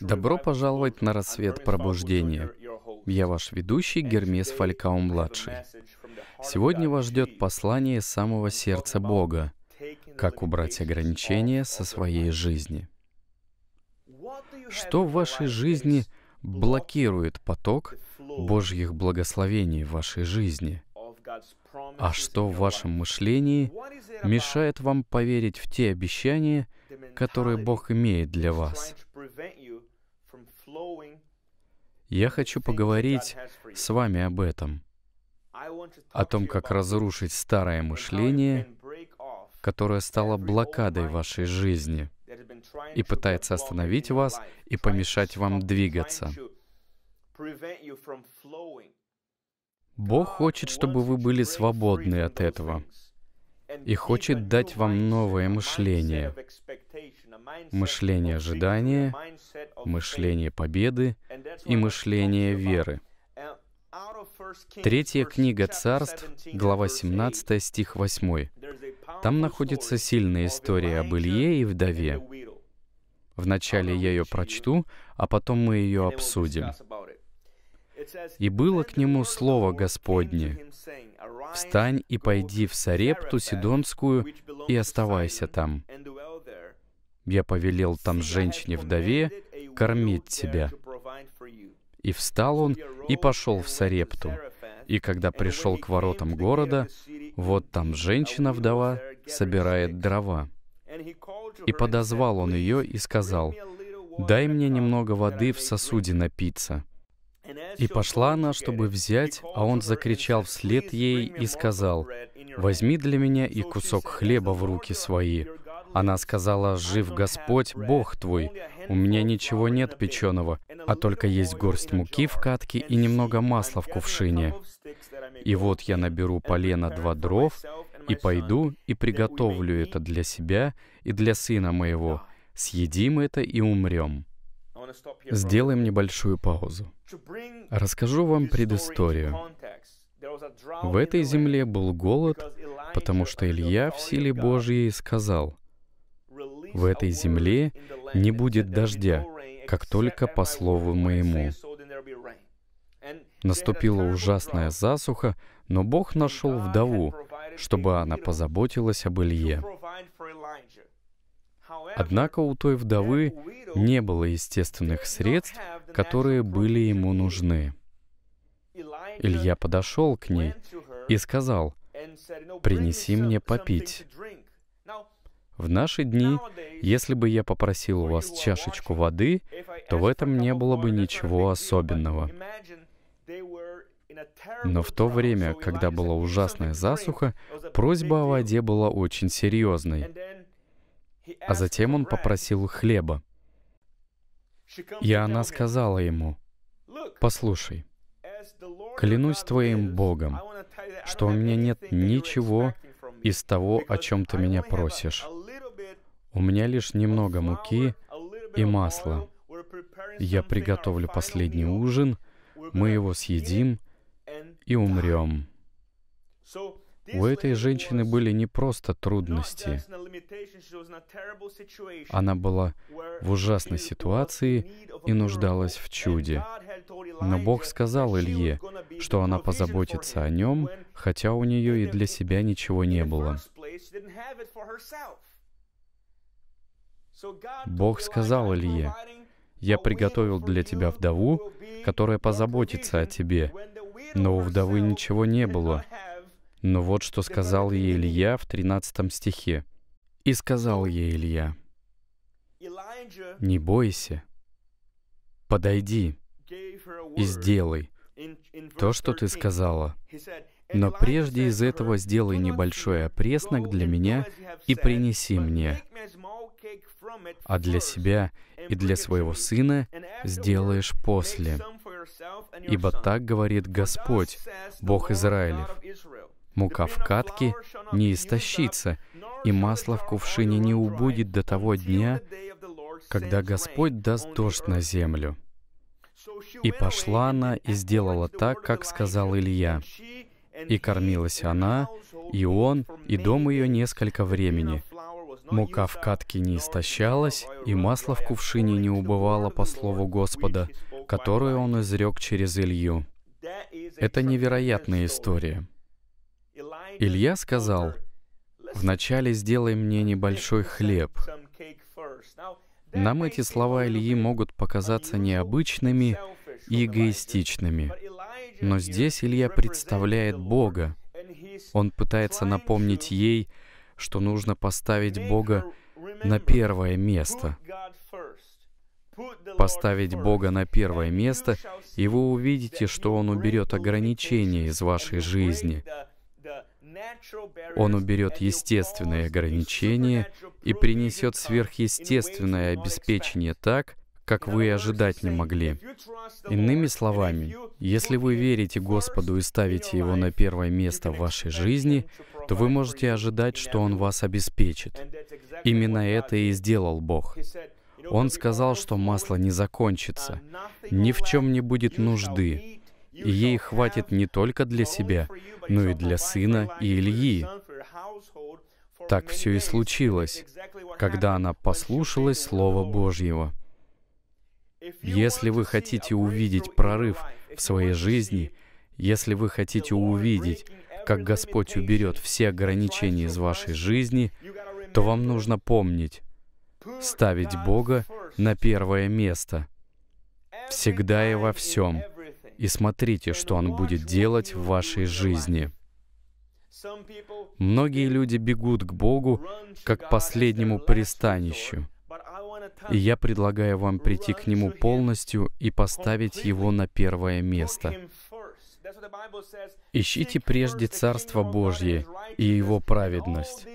Добро пожаловать на рассвет пробуждения. Я ваш ведущий Гермес Фалькау-младший. Сегодня вас ждет послание самого сердца Бога, как убрать ограничения со своей жизни. Что в вашей жизни блокирует поток Божьих благословений в вашей жизни? А что в вашем мышлении мешает вам поверить в те обещания, которые Бог имеет для вас? Я хочу поговорить с вами об этом, о том, как разрушить старое мышление, которое стало блокадой вашей жизни и пытается остановить вас и помешать вам двигаться. Бог хочет, чтобы вы были свободны от этого и хочет дать вам новое мышление, мышление ожидания, мышление победы и мышление веры. Третья книга Царств, глава 17, стих 8. Там находится сильная история об Илье и вдове. Вначале я ее прочту, а потом мы ее обсудим. «И было к нему слово Господне, «Встань и пойди в Сарепту Сидонскую и оставайся там, я повелел там женщине-вдове кормить тебя. И встал он и пошел в Сарепту. И когда пришел к воротам города, вот там женщина-вдова собирает дрова. И подозвал он ее и сказал, «Дай мне немного воды в сосуде напиться». И пошла она, чтобы взять, а он закричал вслед ей и сказал, «Возьми для меня и кусок хлеба в руки свои, она сказала, «Жив Господь, Бог твой, у меня ничего нет печеного, а только есть горсть муки в катке и немного масла в кувшине. И вот я наберу полено два дров, и пойду и приготовлю это для себя и для сына моего. Съедим это и умрем». Сделаем небольшую паузу. Расскажу вам предысторию. В этой земле был голод, потому что Илья в силе Божьей сказал, в этой земле не будет дождя, как только по слову моему». Наступила ужасная засуха, но Бог нашел вдову, чтобы она позаботилась об Илье. Однако у той вдовы не было естественных средств, которые были ему нужны. Илья подошел к ней и сказал, «Принеси мне попить». В наши дни, если бы я попросил у вас чашечку воды, то в этом не было бы ничего особенного. Но в то время, когда была ужасная засуха, просьба о воде была очень серьезной. А затем он попросил хлеба. И она сказала ему, «Послушай, клянусь твоим Богом, что у меня нет ничего из того, о чем ты меня просишь. У меня лишь немного муки и масла. Я приготовлю последний ужин, мы его съедим и умрем. У этой женщины были не просто трудности. Она была в ужасной ситуации и нуждалась в чуде. Но Бог сказал Илье, что она позаботится о нем, хотя у нее и для себя ничего не было. Бог сказал Илье, «Я приготовил для тебя вдову, которая позаботится о тебе». Но у вдовы ничего не было. Но вот что сказал ей Илья в 13 стихе. «И сказал ей Илья, «Не бойся, подойди и сделай то, что ты сказала». Но прежде из этого сделай небольшой опреснок для меня и принеси мне а для себя и для своего сына сделаешь после. Ибо так говорит Господь, Бог Израилев. Мука в катке не истощится, и масло в кувшине не убудет до того дня, когда Господь даст дождь на землю. И пошла она и сделала так, как сказал Илья. И кормилась она, и он, и дом ее несколько времени — мука в катке не истощалась, и масло в кувшине не убывало по слову Господа, которое он изрек через Илью. Это невероятная история. Илья сказал, «Вначале сделай мне небольшой хлеб». Нам эти слова Ильи могут показаться необычными и эгоистичными, но здесь Илья представляет Бога. Он пытается напомнить ей, что нужно поставить Бога на первое место. Поставить Бога на первое место, и вы увидите, что Он уберет ограничения из вашей жизни. Он уберет естественные ограничения и принесет сверхъестественное обеспечение так, как вы и ожидать не могли. Иными словами, если вы верите Господу и ставите Его на первое место в вашей жизни, то вы можете ожидать, что Он вас обеспечит. Именно это и сделал Бог. Он сказал, что масло не закончится, ни в чем не будет нужды, и ей хватит не только для себя, но и для сына и Ильи. Так все и случилось, когда она послушалась Слова Божьего. Если вы хотите увидеть прорыв в своей жизни, если вы хотите увидеть, как Господь уберет все ограничения из вашей жизни, то вам нужно помнить, ставить Бога на первое место, всегда и во всем, и смотрите, что Он будет делать в вашей жизни. Многие люди бегут к Богу как последнему пристанищу. И я предлагаю вам прийти к Нему полностью и поставить Его на первое место. Ищите прежде Царство Божье и Его праведность,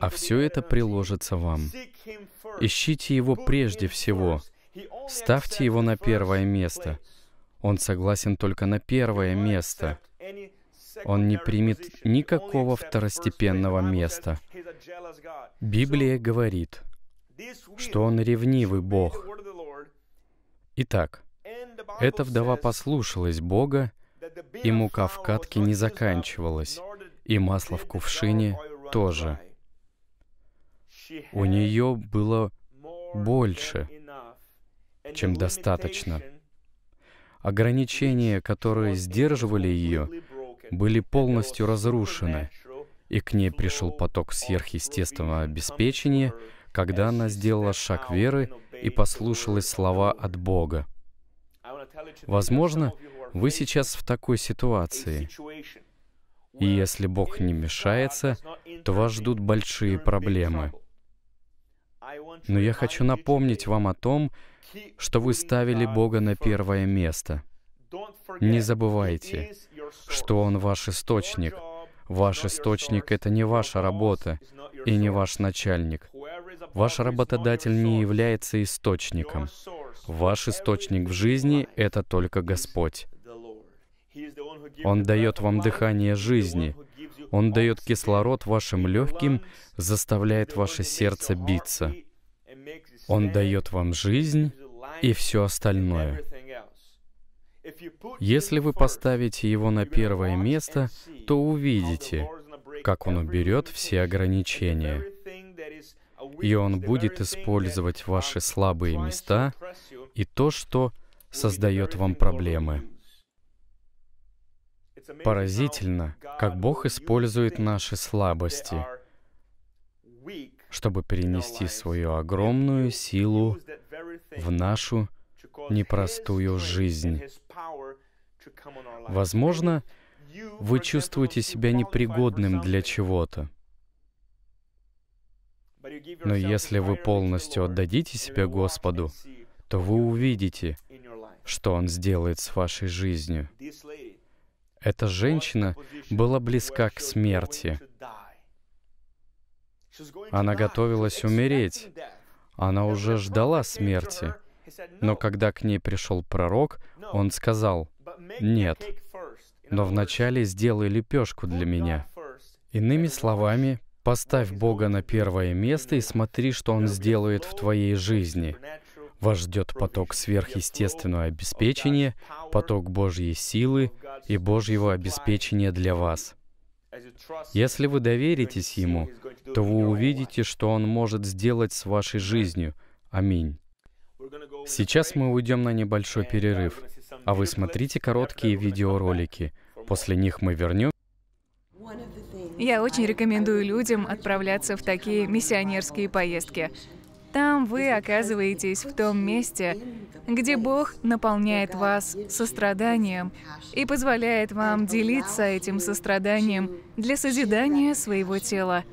а все это приложится вам. Ищите Его прежде всего. Ставьте Его на первое место. Он согласен только на первое место. Он не примет никакого второстепенного места. Библия говорит, что он ревнивый Бог. Итак, эта вдова послушалась Бога, и мука в катке не заканчивалась, и масло в кувшине тоже. У нее было больше, чем достаточно. Ограничения, которые сдерживали ее, были полностью разрушены, и к ней пришел поток сверхъестественного обеспечения — когда она сделала шаг веры и послушалась слова от Бога. Возможно, вы сейчас в такой ситуации. И если Бог не мешается, то вас ждут большие проблемы. Но я хочу напомнить вам о том, что вы ставили Бога на первое место. Не забывайте, что Он ваш источник — Ваш источник — это не ваша работа и не ваш начальник. Ваш работодатель не является источником. Ваш источник в жизни — это только Господь. Он дает вам дыхание жизни. Он дает кислород вашим легким, заставляет ваше сердце биться. Он дает вам жизнь и все остальное. Если вы поставите его на первое место, то увидите, как он уберет все ограничения. И он будет использовать ваши слабые места и то, что создает вам проблемы. Поразительно, как Бог использует наши слабости, чтобы перенести свою огромную силу в нашу непростую жизнь. Возможно, вы чувствуете себя непригодным для чего-то. Но если вы полностью отдадите себя Господу, то вы увидите, что Он сделает с вашей жизнью. Эта женщина была близка к смерти. Она готовилась умереть. Она уже ждала смерти. Но когда к ней пришел пророк, он сказал, «Нет, но вначале сделай лепешку для меня». Иными словами, поставь Бога на первое место и смотри, что Он сделает в твоей жизни. Вас ждет поток сверхъестественного обеспечения, поток Божьей силы и Божьего обеспечения для вас. Если вы доверитесь Ему, то вы увидите, что Он может сделать с вашей жизнью. Аминь. Сейчас мы уйдем на небольшой перерыв, а вы смотрите короткие видеоролики. После них мы вернем. Я очень рекомендую людям отправляться в такие миссионерские поездки. Там вы оказываетесь в том месте, где Бог наполняет вас состраданием и позволяет вам делиться этим состраданием для созидания своего тела.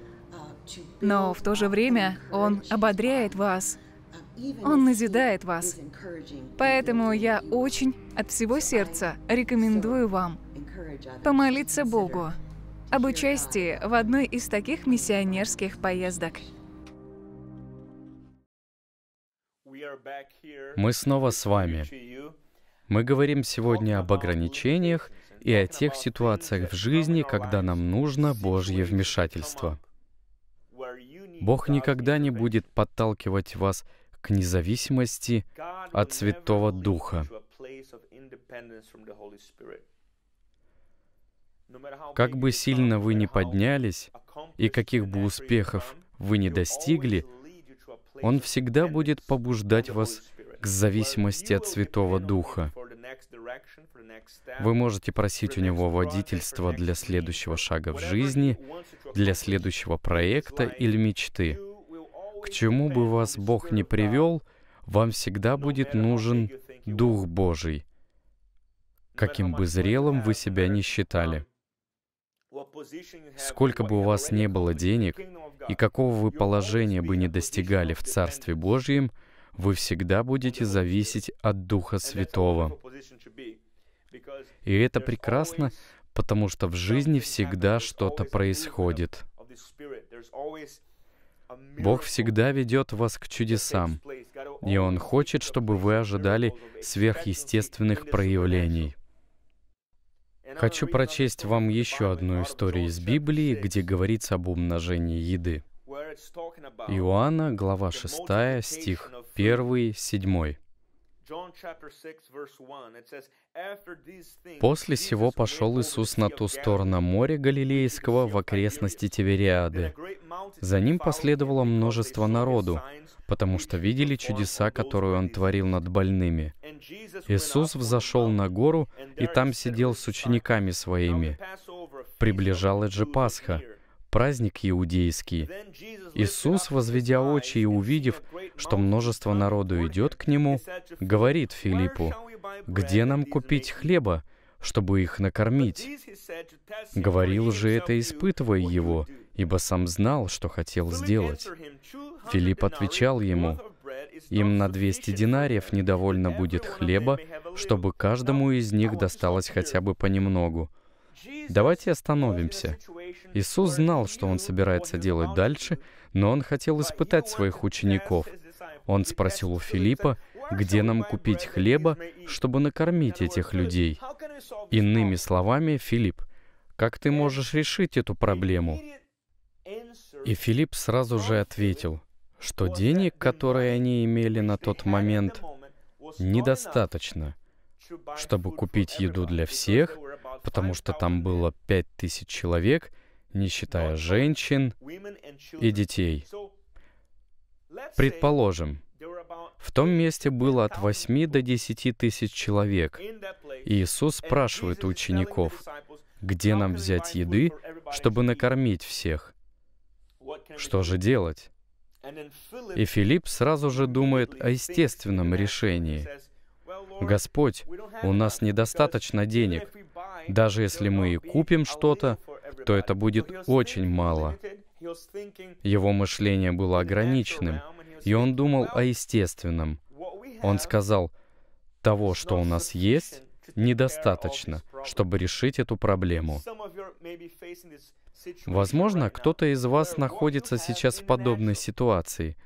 Но в то же время Он ободряет вас он назидает вас. Поэтому я очень от всего сердца рекомендую вам помолиться Богу об участии в одной из таких миссионерских поездок. Мы снова с вами. Мы говорим сегодня об ограничениях и о тех ситуациях в жизни, когда нам нужно Божье вмешательство. Бог никогда не будет подталкивать вас к независимости от Святого Духа. Как бы сильно вы ни поднялись и каких бы успехов вы не достигли, Он всегда будет побуждать вас к зависимости от Святого Духа. Вы можете просить у него водительства для следующего шага в жизни, для следующего проекта или мечты — к чему бы вас Бог не привел, вам всегда будет нужен Дух Божий, каким бы зрелым вы себя ни считали. Сколько бы у вас не было денег, и какого вы положения бы не достигали в Царстве Божьем, вы всегда будете зависеть от Духа Святого. И это прекрасно, потому что в жизни всегда что-то происходит. Бог всегда ведет вас к чудесам, и Он хочет, чтобы вы ожидали сверхъестественных проявлений. Хочу прочесть вам еще одну историю из Библии, где говорится об умножении еды. Иоанна, глава 6, стих 1, 7. После сего пошел Иисус на ту сторону моря Галилейского в окрестности Тивериады. За ним последовало множество народу, потому что видели чудеса, которые он творил над больными. Иисус взошел на гору и там сидел с учениками своими. Приближалась же Пасха — праздник иудейский. Иисус, возведя очи и увидев, что множество народу идет к Нему, говорит Филиппу, «Где нам купить хлеба, чтобы их накормить?» Говорил же это, испытывая его, ибо сам знал, что хотел сделать. Филипп отвечал ему, «Им на 200 динариев недовольно будет хлеба, чтобы каждому из них досталось хотя бы понемногу». Давайте остановимся. Иисус знал, что Он собирается делать дальше, но Он хотел испытать своих учеников. Он спросил у Филиппа, где нам купить хлеба, чтобы накормить этих людей. Иными словами, Филипп, как ты можешь решить эту проблему? И Филипп сразу же ответил, что денег, которые они имели на тот момент, недостаточно, чтобы купить еду для всех потому что там было пять тысяч человек, не считая женщин и детей. Предположим, в том месте было от 8 до 10 тысяч человек. Иисус спрашивает у учеников, где нам взять еды, чтобы накормить всех? Что же делать? И Филипп сразу же думает о естественном решении. «Господь, у нас недостаточно денег, даже если мы и купим что-то, то это будет очень мало. Его мышление было ограниченным, и он думал о естественном. Он сказал, того, что у нас есть, недостаточно, чтобы решить эту проблему. Возможно, кто-то из вас находится сейчас в подобной ситуации.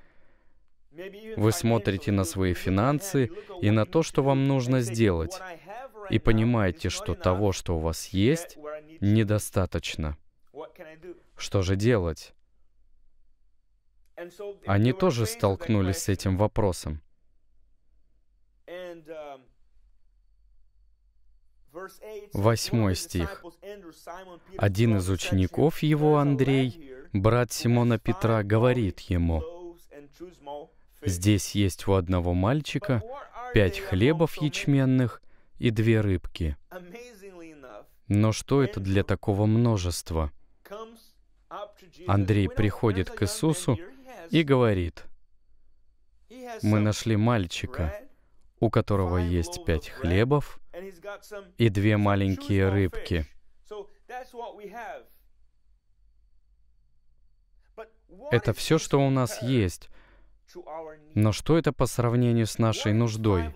Вы смотрите на свои финансы и на то, что вам нужно сделать, и понимаете, что того, что у вас есть, недостаточно. Что же делать? Они тоже столкнулись с этим вопросом. Восьмой стих. Один из учеников его, Андрей, брат Симона Петра, говорит ему, «Здесь есть у одного мальчика пять хлебов ячменных и две рыбки. Но что это для такого множества? Андрей приходит к Иисусу и говорит, «Мы нашли мальчика, у которого есть пять хлебов и две маленькие рыбки». Это все, что у нас есть. Но что это по сравнению с нашей нуждой?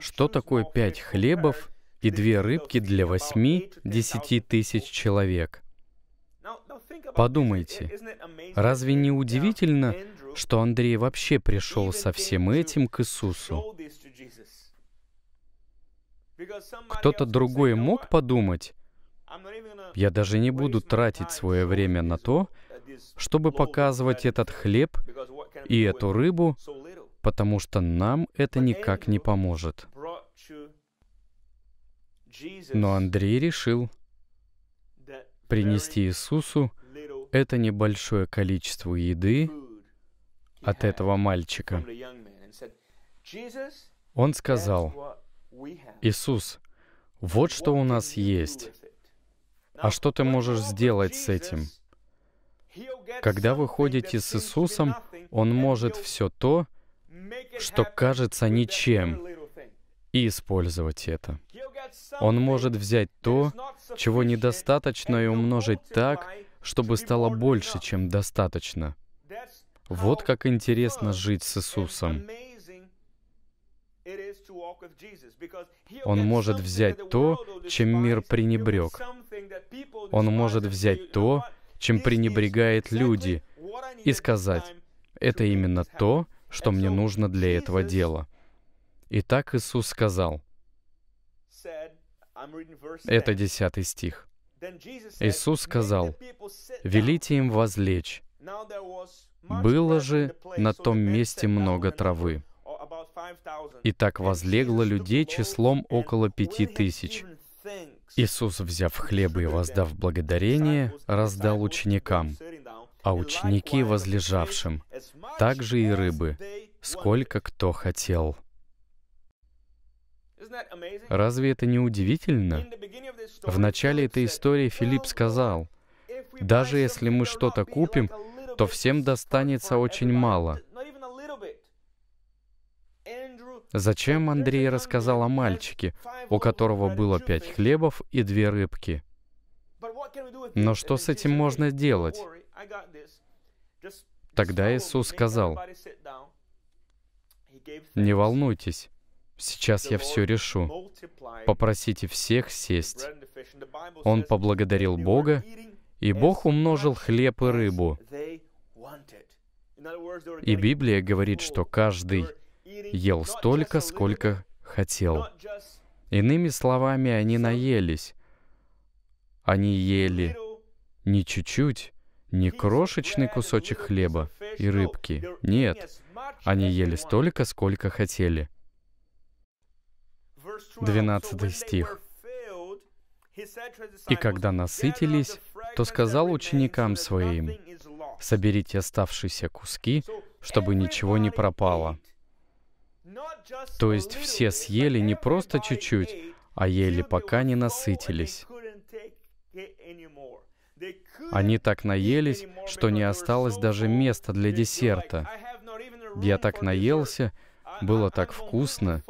что такое пять хлебов и две рыбки для восьми-десяти тысяч человек. Подумайте, разве не удивительно, что Андрей вообще пришел со всем этим к Иисусу? Кто-то другой мог подумать, я даже не буду тратить свое время на то, чтобы показывать этот хлеб и эту рыбу, потому что нам это никак не поможет. Но Андрей решил принести Иисусу это небольшое количество еды от этого мальчика. Он сказал, «Иисус, вот что у нас есть. А что ты можешь сделать с этим?» Когда вы ходите с Иисусом, Он может все то, что кажется ничем, и использовать это. Он может взять то, чего недостаточно, и умножить так, чтобы стало больше, чем достаточно. Вот как интересно жить с Иисусом. Он может взять то, чем мир пренебрег. Он может взять то, чем пренебрегает люди, и сказать, это именно то, что мне нужно для этого дела. Итак, Иисус сказал, это десятый стих. Иисус сказал, «Велите им возлечь». Было же на том месте много травы. И так возлегло людей числом около пяти тысяч. Иисус, взяв хлеб и воздав благодарение, раздал ученикам, а ученики возлежавшим, также и рыбы, сколько кто хотел. Разве это не удивительно? В начале этой истории Филипп сказал, «Даже если мы что-то купим, то всем достанется очень мало». Зачем Андрей рассказал о мальчике, у которого было пять хлебов и две рыбки? Но что с этим можно делать? Тогда Иисус сказал, «Не волнуйтесь, сейчас я все решу. Попросите всех сесть». Он поблагодарил Бога, и Бог умножил хлеб и рыбу. И Библия говорит, что каждый ел столько, сколько хотел. Иными словами, они наелись, они ели не чуть-чуть, не крошечный кусочек хлеба и рыбки. Нет, они ели столько, сколько хотели. 12 стих. «И когда насытились, то сказал ученикам своим, «Соберите оставшиеся куски, чтобы ничего не пропало». То есть все съели не просто чуть-чуть, а ели, пока не насытились. Они так наелись, что не осталось даже места для десерта. Я так наелся, было так вкусно.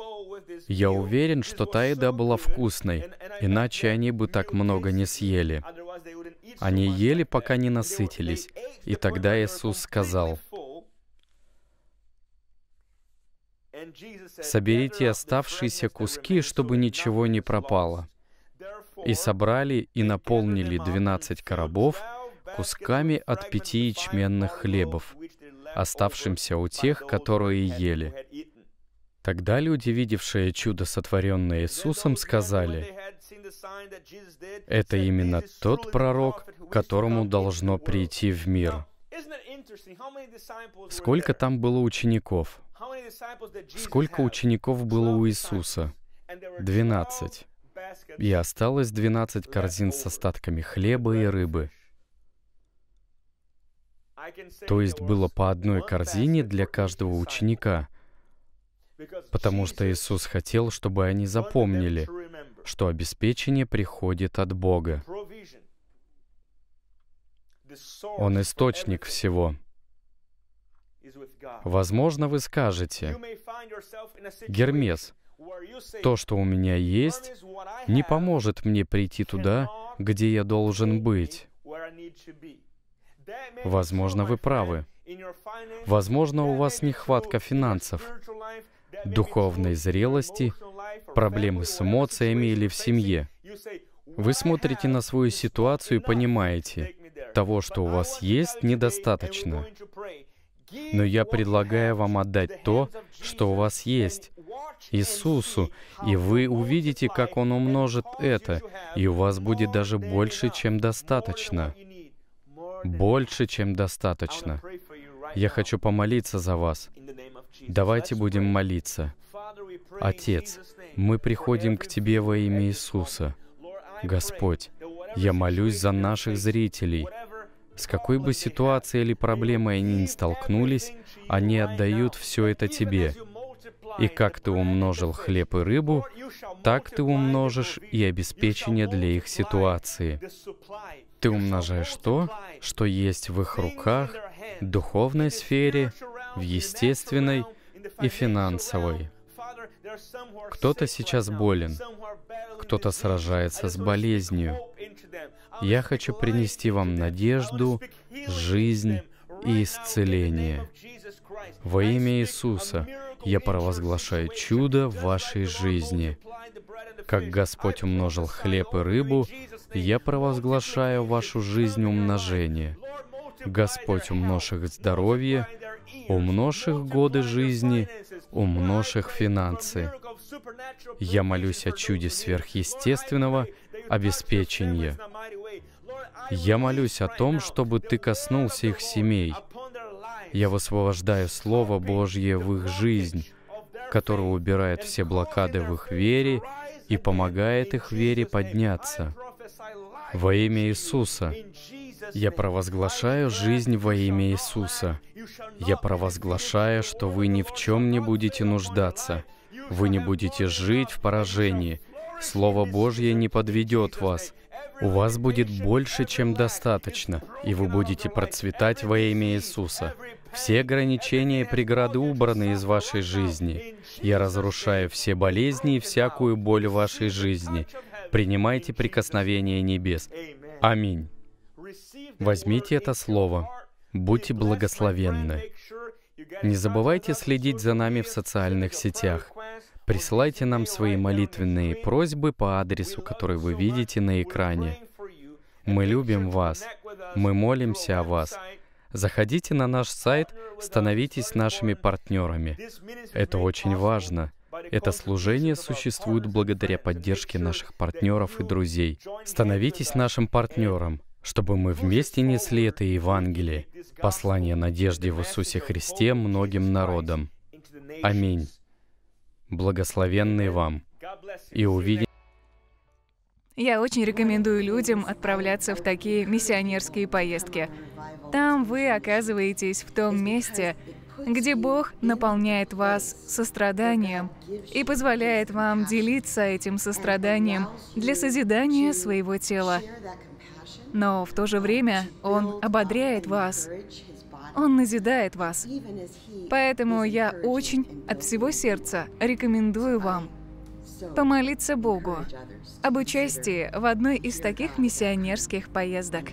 Я уверен, что та еда была вкусной, иначе они бы так много не съели. Они ели, пока не насытились. И тогда Иисус сказал, «Соберите оставшиеся куски, чтобы ничего не пропало» и собрали и наполнили двенадцать коробов кусками от пяти ячменных хлебов, оставшимся у тех, которые ели. Тогда люди, видевшие чудо, сотворенное Иисусом, сказали, «Это именно тот пророк, которому должно прийти в мир». Сколько там было учеников? Сколько учеников было у Иисуса? Двенадцать и осталось двенадцать корзин с остатками хлеба и рыбы. То есть было по одной корзине для каждого ученика, потому что Иисус хотел, чтобы они запомнили, что обеспечение приходит от Бога. Он источник всего. Возможно, вы скажете, Гермес, то, что у меня есть, не поможет мне прийти туда, где я должен быть. Возможно, вы правы. Возможно, у вас нехватка финансов, духовной зрелости, проблемы с эмоциями или в семье. Вы смотрите на свою ситуацию и понимаете, того, что у вас есть, недостаточно. Но я предлагаю вам отдать то, что у вас есть, Иисусу, и вы увидите, как Он умножит это, и у вас будет даже больше, чем достаточно. Больше, чем достаточно. Я хочу помолиться за вас. Давайте будем молиться. Отец, мы приходим к Тебе во имя Иисуса. Господь, я молюсь за наших зрителей. С какой бы ситуацией или проблемой они ни столкнулись, они отдают все это Тебе. И как ты умножил хлеб и рыбу, так ты умножишь и обеспечение для их ситуации. Ты умножаешь то, что есть в их руках, в духовной сфере, в естественной и финансовой. Кто-то сейчас болен, кто-то сражается с болезнью. Я хочу принести вам надежду, жизнь и исцеление. Во имя Иисуса я провозглашаю чудо в вашей жизни. Как Господь умножил хлеб и рыбу, я провозглашаю вашу жизнь умножение. Господь умножь их здоровье, умножь их годы жизни, умножь их финансы. Я молюсь о чуде сверхъестественного обеспечения. Я молюсь о том, чтобы Ты коснулся их семей — я высвобождаю Слово Божье в их жизнь, которое убирает все блокады в их вере и помогает их вере подняться. Во имя Иисуса. Я провозглашаю жизнь во имя Иисуса. Я провозглашаю, что вы ни в чем не будете нуждаться. Вы не будете жить в поражении. Слово Божье не подведет вас. У вас будет больше, чем достаточно, и вы будете процветать во имя Иисуса. Все ограничения и преграды убраны из вашей жизни. Я разрушаю все болезни и всякую боль в вашей жизни. Принимайте прикосновение небес. Аминь. Возьмите это слово. Будьте благословенны. Не забывайте следить за нами в социальных сетях. Присылайте нам свои молитвенные просьбы по адресу, который вы видите на экране. Мы любим вас. Мы молимся о вас. Заходите на наш сайт, становитесь нашими партнерами. Это очень важно. Это служение существует благодаря поддержке наших партнеров и друзей. Становитесь нашим партнером, чтобы мы вместе несли это Евангелие, послание надежде в Иисусе Христе многим народам. Аминь. Благословенные вам. И увидим. Я очень рекомендую людям отправляться в такие миссионерские поездки. Там вы оказываетесь в том месте, где Бог наполняет вас состраданием и позволяет вам делиться этим состраданием для созидания своего тела. Но в то же время Он ободряет вас, Он назидает вас. Поэтому я очень от всего сердца рекомендую вам помолиться Богу об участии в одной из таких миссионерских поездок.